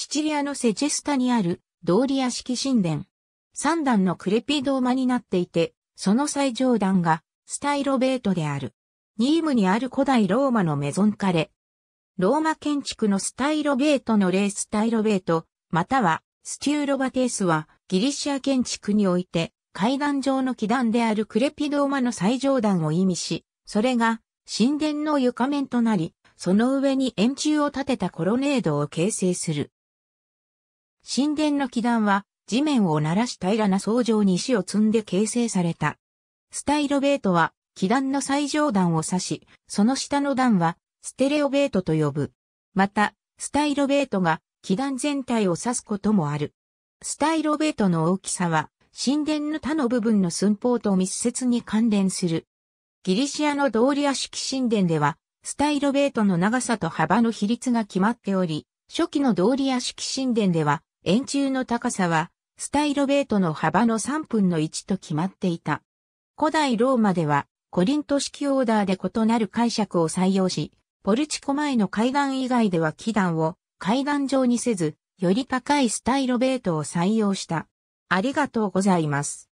シチリアのセチェスタにあるドーリア式神殿。三段のクレピドーマになっていて、その最上段がスタイロベートである。ニームにある古代ローマのメゾンカレ。ローマ建築のスタイロベートの例スタイロベート、またはスチューロバテースはギリシア建築において階段上の基段であるクレピドーマの最上段を意味し、それが神殿の床面となり、その上に円柱を立てたコロネードを形成する。神殿の基壇は、地面を鳴らし平らな層状に石を積んで形成された。スタイロベートは、基壇の最上段を指し、その下の段は、ステレオベートと呼ぶ。また、スタイロベートが、基壇全体を指すこともある。スタイロベートの大きさは、神殿の他の部分の寸法と密接に関連する。ギリシアのドーリア式神殿では、スタイロベートの長さと幅の比率が決まっており、初期のドーリア式神殿では、円柱の高さは、スタイロベートの幅の3分の1と決まっていた。古代ローマでは、コリント式オーダーで異なる解釈を採用し、ポルチコ前の階段以外では基段を階段状にせず、より高いスタイロベートを採用した。ありがとうございます。